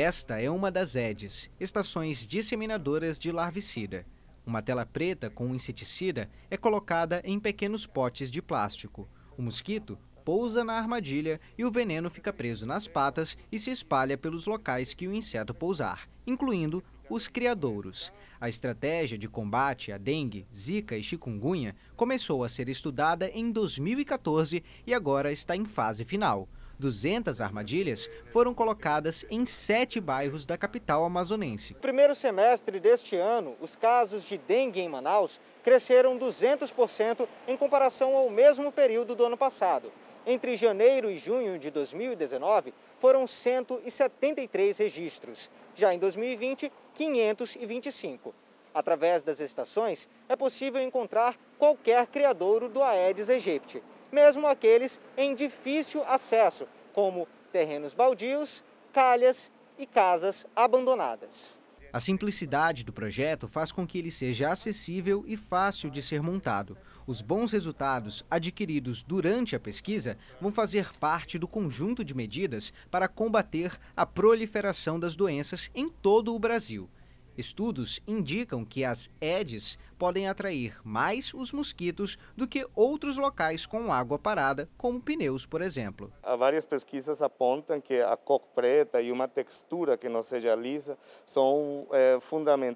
Esta é uma das EDES, estações disseminadoras de larvicida. Uma tela preta com inseticida é colocada em pequenos potes de plástico. O mosquito pousa na armadilha e o veneno fica preso nas patas e se espalha pelos locais que o inseto pousar, incluindo os criadouros. A estratégia de combate à dengue, zika e chikungunya começou a ser estudada em 2014 e agora está em fase final. 200 armadilhas foram colocadas em sete bairros da capital amazonense. No primeiro semestre deste ano, os casos de dengue em Manaus cresceram 200% em comparação ao mesmo período do ano passado. Entre janeiro e junho de 2019, foram 173 registros. Já em 2020, 525. Através das estações, é possível encontrar qualquer criadouro do Aedes aegypti mesmo aqueles em difícil acesso, como terrenos baldios, calhas e casas abandonadas. A simplicidade do projeto faz com que ele seja acessível e fácil de ser montado. Os bons resultados adquiridos durante a pesquisa vão fazer parte do conjunto de medidas para combater a proliferação das doenças em todo o Brasil. Estudos indicam que as Aedes podem atrair mais os mosquitos do que outros locais com água parada, como pneus, por exemplo. Há várias pesquisas apontam que a cor preta e uma textura que não seja lisa são é,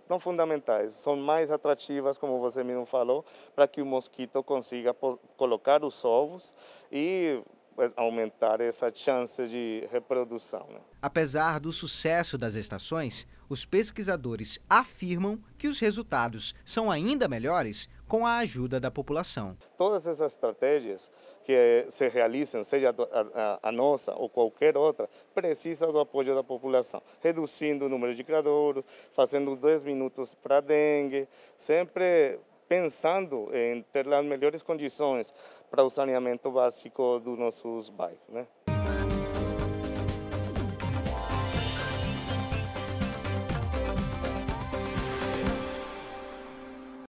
não fundamentais, são mais atrativas, como você mesmo falou, para que o mosquito consiga colocar os ovos e aumentar essa chance de reprodução. Né? Apesar do sucesso das estações, os pesquisadores afirmam que os resultados são ainda melhores com a ajuda da população. Todas essas estratégias que eh, se realizam, seja a, nossa ou qualquer outra, precisa do apoio da população, reduzindo o número de criadouros, fazendo dois minutos para dengue, sempre pensando em ter as melhores condições para o saneamento básico dos nossos bairros. Né?